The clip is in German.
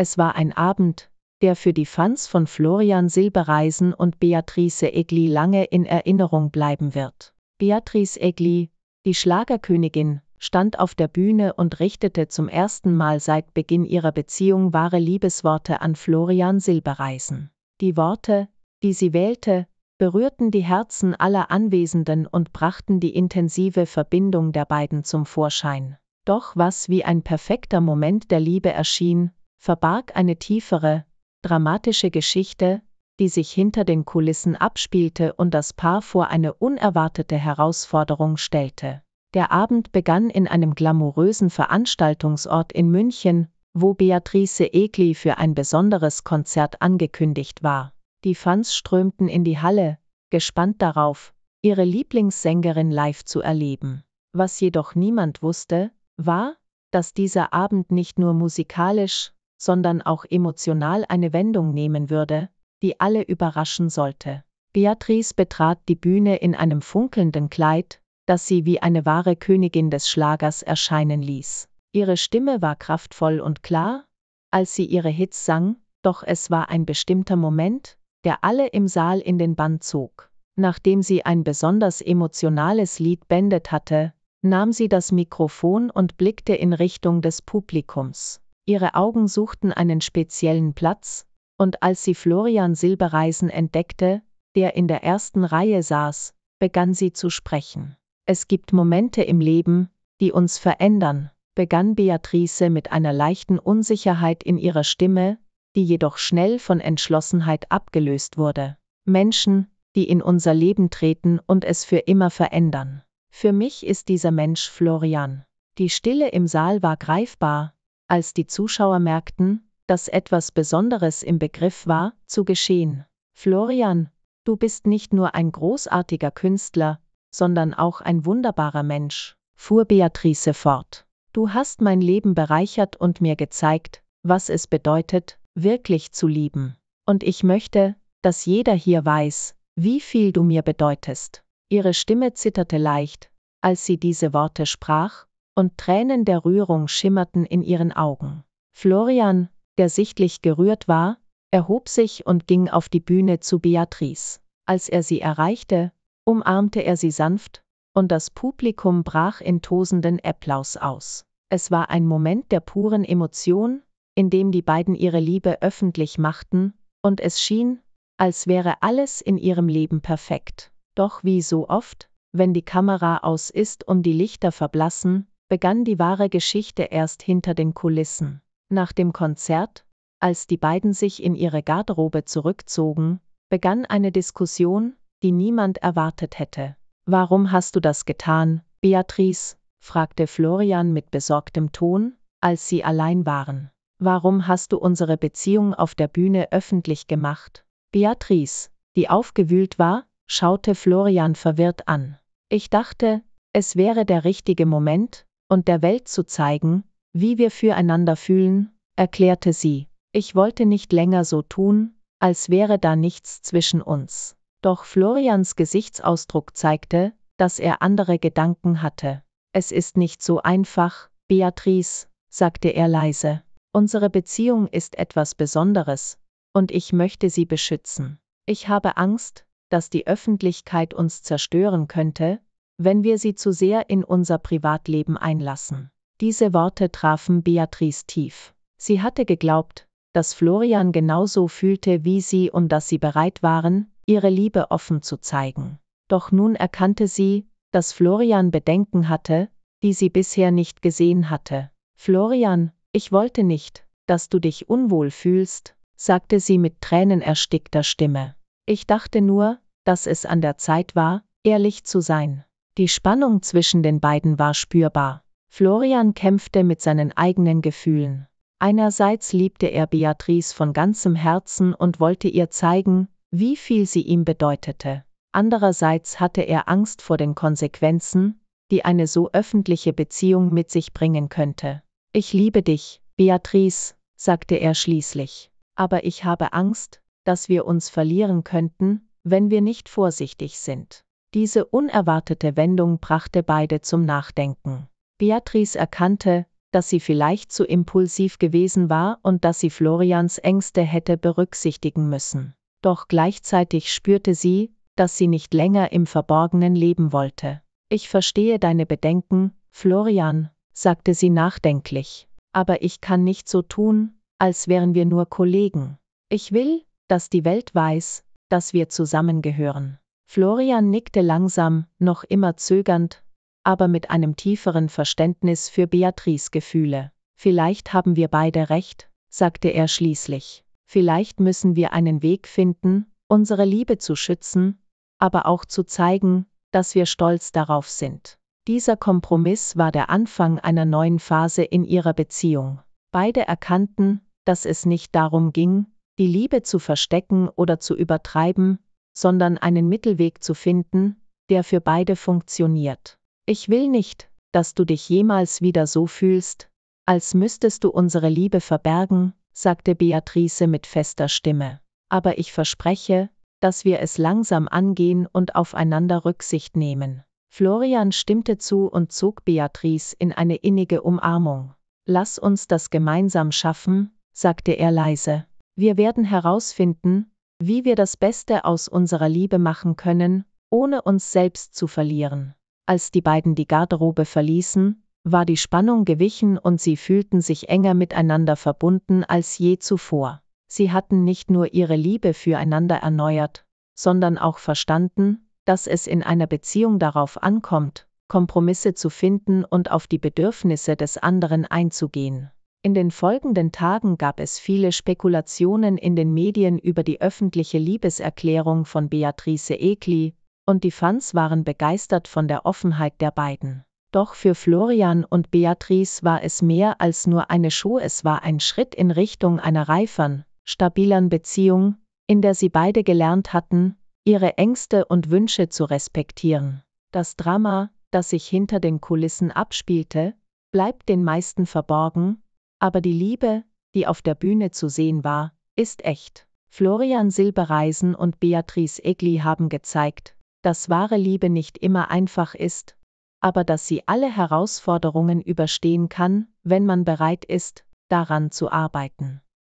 Es war ein Abend, der für die Fans von Florian Silbereisen und Beatrice Egli lange in Erinnerung bleiben wird. Beatrice Egli, die Schlagerkönigin, stand auf der Bühne und richtete zum ersten Mal seit Beginn ihrer Beziehung wahre Liebesworte an Florian Silbereisen. Die Worte, die sie wählte, berührten die Herzen aller Anwesenden und brachten die intensive Verbindung der beiden zum Vorschein. Doch was wie ein perfekter Moment der Liebe erschien, verbarg eine tiefere, dramatische Geschichte, die sich hinter den Kulissen abspielte und das Paar vor eine unerwartete Herausforderung stellte. Der Abend begann in einem glamourösen Veranstaltungsort in München, wo Beatrice Egli für ein besonderes Konzert angekündigt war. Die Fans strömten in die Halle, gespannt darauf, ihre Lieblingssängerin live zu erleben. Was jedoch niemand wusste, war, dass dieser Abend nicht nur musikalisch, sondern auch emotional eine Wendung nehmen würde, die alle überraschen sollte. Beatrice betrat die Bühne in einem funkelnden Kleid, das sie wie eine wahre Königin des Schlagers erscheinen ließ. Ihre Stimme war kraftvoll und klar, als sie ihre Hits sang, doch es war ein bestimmter Moment, der alle im Saal in den Bann zog. Nachdem sie ein besonders emotionales Lied beendet hatte, nahm sie das Mikrofon und blickte in Richtung des Publikums. Ihre Augen suchten einen speziellen Platz, und als sie Florian Silbereisen entdeckte, der in der ersten Reihe saß, begann sie zu sprechen. Es gibt Momente im Leben, die uns verändern, begann Beatrice mit einer leichten Unsicherheit in ihrer Stimme, die jedoch schnell von Entschlossenheit abgelöst wurde. Menschen, die in unser Leben treten und es für immer verändern. Für mich ist dieser Mensch Florian. Die Stille im Saal war greifbar, als die Zuschauer merkten, dass etwas Besonderes im Begriff war, zu geschehen. Florian, du bist nicht nur ein großartiger Künstler, sondern auch ein wunderbarer Mensch, fuhr Beatrice fort. Du hast mein Leben bereichert und mir gezeigt, was es bedeutet, wirklich zu lieben. Und ich möchte, dass jeder hier weiß, wie viel du mir bedeutest. Ihre Stimme zitterte leicht, als sie diese Worte sprach, und Tränen der Rührung schimmerten in ihren Augen. Florian, der sichtlich gerührt war, erhob sich und ging auf die Bühne zu Beatrice. Als er sie erreichte, umarmte er sie sanft, und das Publikum brach in tosenden Applaus aus. Es war ein Moment der puren Emotion, in dem die beiden ihre Liebe öffentlich machten, und es schien, als wäre alles in ihrem Leben perfekt. Doch wie so oft, wenn die Kamera aus ist und die Lichter verblassen, begann die wahre Geschichte erst hinter den Kulissen. Nach dem Konzert, als die beiden sich in ihre Garderobe zurückzogen, begann eine Diskussion, die niemand erwartet hätte. Warum hast du das getan, Beatrice? fragte Florian mit besorgtem Ton, als sie allein waren. Warum hast du unsere Beziehung auf der Bühne öffentlich gemacht? Beatrice, die aufgewühlt war, schaute Florian verwirrt an. Ich dachte, es wäre der richtige Moment, und der Welt zu zeigen, wie wir füreinander fühlen, erklärte sie. Ich wollte nicht länger so tun, als wäre da nichts zwischen uns. Doch Florians Gesichtsausdruck zeigte, dass er andere Gedanken hatte. Es ist nicht so einfach, Beatrice, sagte er leise. Unsere Beziehung ist etwas Besonderes, und ich möchte sie beschützen. Ich habe Angst, dass die Öffentlichkeit uns zerstören könnte, wenn wir sie zu sehr in unser Privatleben einlassen. Diese Worte trafen Beatrice tief. Sie hatte geglaubt, dass Florian genauso fühlte wie sie und dass sie bereit waren, ihre Liebe offen zu zeigen. Doch nun erkannte sie, dass Florian Bedenken hatte, die sie bisher nicht gesehen hatte. Florian, ich wollte nicht, dass du dich unwohl fühlst, sagte sie mit tränenerstickter Stimme. Ich dachte nur, dass es an der Zeit war, ehrlich zu sein. Die Spannung zwischen den beiden war spürbar. Florian kämpfte mit seinen eigenen Gefühlen. Einerseits liebte er Beatrice von ganzem Herzen und wollte ihr zeigen, wie viel sie ihm bedeutete. Andererseits hatte er Angst vor den Konsequenzen, die eine so öffentliche Beziehung mit sich bringen könnte. Ich liebe dich, Beatrice, sagte er schließlich. Aber ich habe Angst, dass wir uns verlieren könnten, wenn wir nicht vorsichtig sind. Diese unerwartete Wendung brachte beide zum Nachdenken. Beatrice erkannte, dass sie vielleicht zu impulsiv gewesen war und dass sie Florians Ängste hätte berücksichtigen müssen. Doch gleichzeitig spürte sie, dass sie nicht länger im Verborgenen leben wollte. Ich verstehe deine Bedenken, Florian, sagte sie nachdenklich, aber ich kann nicht so tun, als wären wir nur Kollegen. Ich will, dass die Welt weiß, dass wir zusammengehören. Florian nickte langsam, noch immer zögernd, aber mit einem tieferen Verständnis für Beatrice Gefühle. Vielleicht haben wir beide recht, sagte er schließlich. Vielleicht müssen wir einen Weg finden, unsere Liebe zu schützen, aber auch zu zeigen, dass wir stolz darauf sind. Dieser Kompromiss war der Anfang einer neuen Phase in ihrer Beziehung. Beide erkannten, dass es nicht darum ging, die Liebe zu verstecken oder zu übertreiben, sondern einen Mittelweg zu finden, der für beide funktioniert. Ich will nicht, dass du dich jemals wieder so fühlst, als müsstest du unsere Liebe verbergen, sagte Beatrice mit fester Stimme. Aber ich verspreche, dass wir es langsam angehen und aufeinander Rücksicht nehmen. Florian stimmte zu und zog Beatrice in eine innige Umarmung. Lass uns das gemeinsam schaffen, sagte er leise. Wir werden herausfinden, wie wir das Beste aus unserer Liebe machen können, ohne uns selbst zu verlieren. Als die beiden die Garderobe verließen, war die Spannung gewichen und sie fühlten sich enger miteinander verbunden als je zuvor. Sie hatten nicht nur ihre Liebe füreinander erneuert, sondern auch verstanden, dass es in einer Beziehung darauf ankommt, Kompromisse zu finden und auf die Bedürfnisse des anderen einzugehen. In den folgenden Tagen gab es viele Spekulationen in den Medien über die öffentliche Liebeserklärung von Beatrice Egli, und die Fans waren begeistert von der Offenheit der beiden. Doch für Florian und Beatrice war es mehr als nur eine Show, es war ein Schritt in Richtung einer reiferen, stabileren Beziehung, in der sie beide gelernt hatten, ihre Ängste und Wünsche zu respektieren. Das Drama, das sich hinter den Kulissen abspielte, bleibt den meisten verborgen, aber die Liebe, die auf der Bühne zu sehen war, ist echt. Florian Silbereisen und Beatrice Egli haben gezeigt, dass wahre Liebe nicht immer einfach ist, aber dass sie alle Herausforderungen überstehen kann, wenn man bereit ist, daran zu arbeiten.